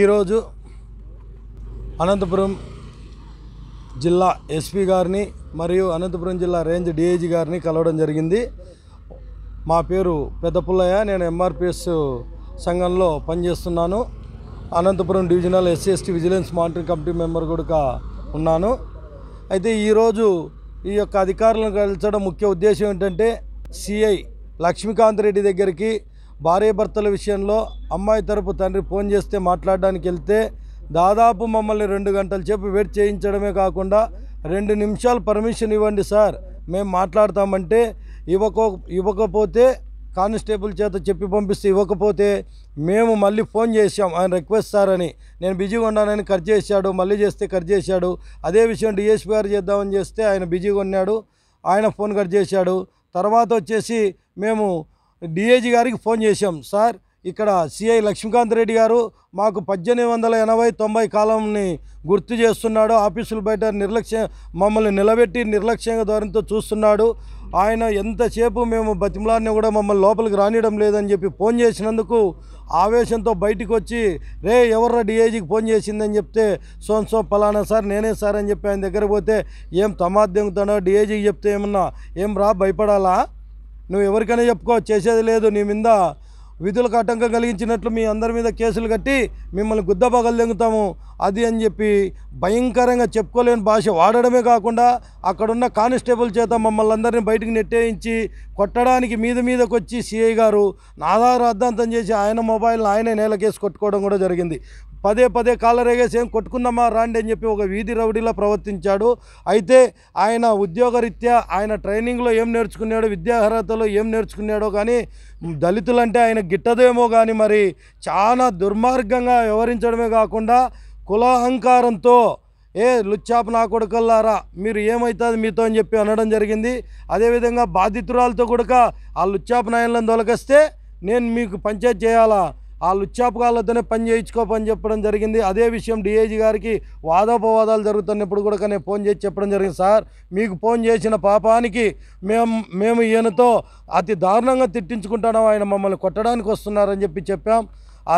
ఈరోజు అనంతపురం జిల్లా ఎస్పీ గారిని మరియు అనంతపురం జిల్లా రేంజ్ డిఐజీ గారిని కలవడం జరిగింది మా పేరు పెద్దపుల్లయ్య నేను ఎంఆర్పిఎస్ సంఘంలో పనిచేస్తున్నాను Anantapuram divisional SC ST vigilance monitoring committee member కూడా ఉన్నాను అయితే ఈరోజు ఈ యొక్క అధికారులను కలిసడం ముఖ్య ఉద్దేశం ఏంటంటే సిఐ లక్ష్మీకాంత్ రెడ్డి దగ్గరికి భార్య భర్తల విషయంలో అమ్మాయి తరపు తండ్రి ఫోన్ చేస్తే మాట్లాడడానికి వెళ్తే దాదాపు మమ్మల్ని రెండు గంటల చెప్పి వెయిట్ చేయించడమే కాకుండా రెండు నిమిషాలు పర్మిషన్ ఇవ్వండి సార్ మేము మాట్లాడతామంటే ఇవ్వకో ఇవ్వకపోతే కానిస్టేబుల్ చేత చెప్పి పంపిస్తే ఇవ్వకపోతే మేము మళ్ళీ ఫోన్ చేసాం ఆయన రిక్వెస్ట్ సార్ అని నేను బిజీగా ఉన్నానని కట్ చేశాడు మళ్ళీ చేస్తే కట్ చేశాడు అదే విషయం డిఎస్పీ గారు చేద్దామని చేస్తే ఆయన బిజీగా ఉన్నాడు ఆయన ఫోన్ కట్ చేశాడు తర్వాత వచ్చేసి మేము డిఏజీ గారికి ఫోన్ చేశాం సార్ ఇక్కడ సిఐ లక్ష్మీకాంత్ రెడ్డి గారు మాకు పద్దెనిమిది వందల ఎనభై తొంభై కాలంని గుర్తు చేస్తున్నాడు ఆఫీసులు బయట నిర్లక్ష్య మమ్మల్ని నిలబెట్టి నిర్లక్ష్యంగా ధోరణితో చూస్తున్నాడు ఆయన ఎంతసేపు మేము బతిమలాన్ని కూడా మమ్మల్ని లోపలికి రానియడం లేదని చెప్పి ఫోన్ చేసినందుకు ఆవేశంతో బయటకు వచ్చి రే ఎవర్రా డిఐజీకి ఫోన్ చేసిందని చెప్తే సోన్సో పలానా సార్ నేనే సార్ అని చెప్పి ఆయన దగ్గర పోతే ఏం తమాద్యంగుతాడో డిఐజీకి చెప్తే ఏమన్నా ఏం రా భయపడాలా నువ్వు ఎవరికైనా చెప్పుకో చేసేది లేదు నీ మీద విధులకు ఆటంకం కలిగించినట్లు మీ అందరి మీద కేసులు కట్టి మిమ్మల్ని గుద్దపగలు దెంగుతాము అది అని చెప్పి భయంకరంగా చెప్పుకోలేని భాష వాడడమే కాకుండా అక్కడున్న కానిస్టేబుల్ చేత మమ్మల్ని అందరినీ బయటకు నెట్టేయించి కొట్టడానికి మీద మీదకి వచ్చి సిఐ గారు నాదారు అర్థాంతం చేసి ఆయన మొబైల్ని ఆయనే నేలకేసి కొట్టుకోవడం కూడా జరిగింది పదే పదే కాలరేగేసి ఏం కొట్టుకుందామా రాండి అని చెప్పి ఒక వీధి రౌడీలా ప్రవర్తించాడు అయితే ఆయన ఉద్యోగరీత్యా ఆయన ట్రైనింగ్లో ఏం నేర్చుకున్నాడో అర్హతలో ఏం నేర్చుకున్నాడో కానీ దళితులంటే ఆయన గిట్టదేమో కానీ మరి చాలా దుర్మార్గంగా వ్యవహరించడమే కాకుండా కుల అహంకారంతో ఏ లుచ్చాప నా కొడుకల్లారా మీరు ఏమవుతుంది మీతో అని చెప్పి అనడం జరిగింది అదేవిధంగా బాధితురాలతో కూడా ఆ లుచ్చాపు నాయనలను తొలగిస్తే నేను మీకు పంచాయతీ చేయాలా ఆ లుచ్చాపకాలతోనే పని చేయించుకోపని చెప్పడం జరిగింది అదే విషయం డిఐజీ గారికి వాదోపవాదాలు జరుగుతున్నప్పుడు కూడా నేను ఫోన్ చేసి చెప్పడం జరిగింది సార్ మీకు ఫోన్ చేసిన పాపానికి మేము మేము ఈయనతో అతి దారుణంగా తిట్టించుకుంటాం ఆయన మమ్మల్ని కొట్టడానికి వస్తున్నారని చెప్పి చెప్పాం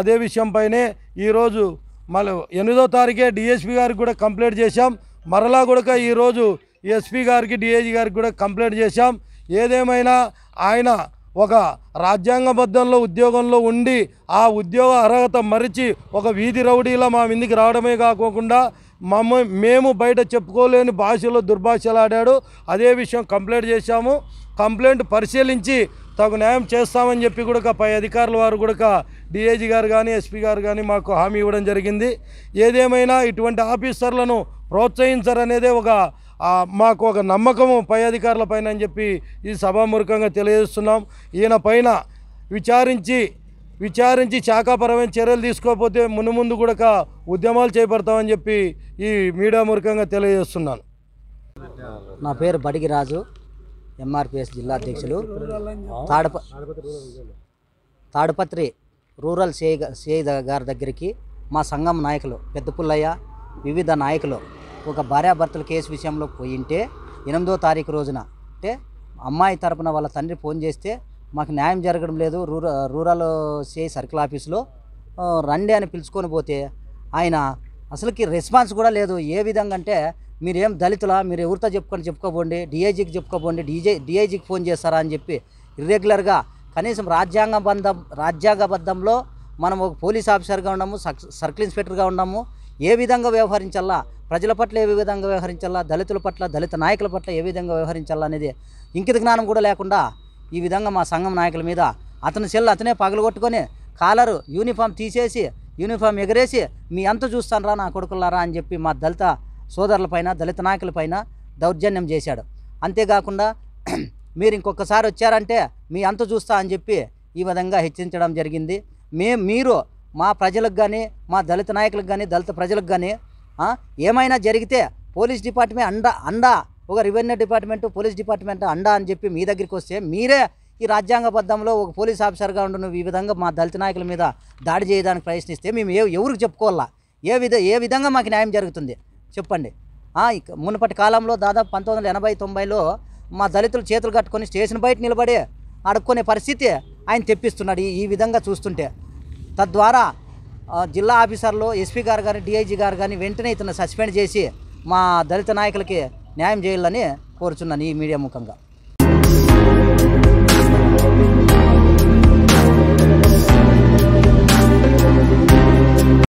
అదే విషయంపైనే ఈరోజు మళ్ళీ ఎనిమిదో తారీఖే డిఎస్పీ గారికి కూడా కంప్లైంట్ చేశాం మరలా కూడా ఈరోజు ఎస్పీ గారికి డిఐజీ గారికి కూడా కంప్లైంట్ చేశాం ఏదేమైనా ఆయన ఒక రాజ్యాంగబద్ధంలో ఉద్యోగంలో ఉండి ఆ ఉద్యోగ అర్హత మరిచి ఒక వీధి రౌడీలా మా ఇంటికి రావడమే కాకోకుండా మమ్మ మేము బయట చెప్పుకోలేని భాషలో దుర్భాషలాడాడు అదే విషయం కంప్లైంట్ చేశాము కంప్లైంట్ పరిశీలించి తగు న్యాయం చేస్తామని చెప్పి కూడా పై అధికారుల వారు కూడా డిఐజీ గారు కానీ ఎస్పీ గారు కానీ మాకు హామీ ఇవ్వడం జరిగింది ఏదేమైనా ఇటువంటి ఆఫీసర్లను ప్రోత్సహించరనేదే ఒక మాకు ఒక నమ్మకము పై అధికారుల పైన అని చెప్పి ఈ సభాముఖంగా తెలియజేస్తున్నాం ఈయన పైన విచారించి విచారించి శాఖాపరమైన చర్యలు తీసుకోకపోతే ముందు ముందు కూడా ఉద్యమాలు చేపడతామని చెప్పి ఈ మీడియా మూర్ఖంగా తెలియజేస్తున్నాను నా పేరు బడిగి రాజు ఎంఆర్పిఎస్ జిల్లా అధ్యక్షులు తాడప తాడపత్రి రూరల్ సిఐ సిఐ గారి దగ్గరికి మా సంఘం నాయకులు పెద్దపుల్లయ్య వివిధ నాయకులు ఒక భార్యాభర్తల కేసు విషయంలో పోయింటే ఎనిమిదో తారీఖు రోజున అంటే అమ్మాయి తరపున వాళ్ళ తండ్రి ఫోన్ చేస్తే మాకు న్యాయం జరగడం లేదు రూరల్ రూరల్ సిఐ సర్కిల్ ఆఫీస్లో రండి అని పిలుచుకొని పోతే ఆయన అసలుకి రెస్పాన్స్ కూడా లేదు ఏ విధంగా అంటే మీరేం దళితులా మీరు ఎవరితో చెప్పుకొని చెప్పుకోబోండి డిఐజీకి చెప్పుకోబోండి డీజే డిఐజీకి ఫోన్ చేస్తారా అని చెప్పి ఇర్రెగ్యులర్గా కనీసం రాజ్యాంగబద్ధం రాజ్యాంగబద్ధంలో మనం ఒక పోలీస్ ఆఫీసర్గా ఉన్నాము సర్కిల్ ఇన్స్పెక్టర్గా ఉన్నాము ఏ విధంగా వ్యవహరించాలా ప్రజల పట్ల ఏ విధంగా వ్యవహరించాలా దళితుల పట్ల దళిత నాయకుల పట్ల ఏ విధంగా వ్యవహరించాలా అనేది ఇంకిత జ్ఞానం కూడా లేకుండా ఈ విధంగా మా సంఘం నాయకుల మీద అతని సెల్ అతనే పగలగొట్టుకొని కాలరు యూనిఫామ్ తీసేసి యూనిఫామ్ ఎగరేసి మీ అంత చూస్తానరా నా కొడుకులారా అని చెప్పి మా దళిత సోదరులపైన దళిత నాయకులపైన దౌర్జన్యం చేశాడు అంతేకాకుండా మీరు ఇంకొకసారి వచ్చారంటే మీ అంత చూస్తా అని చెప్పి ఈ విధంగా హెచ్చరించడం జరిగింది మే మీరు మా ప్రజలకు కానీ మా దళిత నాయకులకు కానీ దళిత ప్రజలకు కానీ ఏమైనా జరిగితే పోలీస్ డిపార్ట్మెంట్ అండా అండా ఒక రెవెన్యూ డిపార్ట్మెంట్ పోలీస్ డిపార్ట్మెంట్ అండా అని చెప్పి మీ దగ్గరికి వస్తే మీరే ఈ రాజ్యాంగబద్ధంలో ఒక పోలీస్ ఆఫీసర్గా ఉండను నువ్వు ఈ విధంగా మా దళిత నాయకుల మీద దాడి చేయడానికి ప్రయత్నిస్తే మేము ఏ ఎవరికి చెప్పుకోవాలా ఏ విధ ఏ విధంగా మాకు న్యాయం జరుగుతుంది చెప్పండి మునుపటి కాలంలో దాదాపు పంతొమ్మిది వందల ఎనభై తొంభైలో మా దళితులు చేతులు కట్టుకొని స్టేషన్ బయట నిలబడి అడుక్కునే పరిస్థితి ఆయన తెప్పిస్తున్నాడు ఈ విధంగా చూస్తుంటే తద్వారా జిల్లా ఆఫీసర్లు ఎస్పీ గారు కానీ డిఐజీ గారు కానీ వెంటనే ఇతను సస్పెండ్ చేసి మా దళిత నాయకులకి న్యాయం చేయాలని కోరుచున్నాను ఈ మీడియా ముఖంగా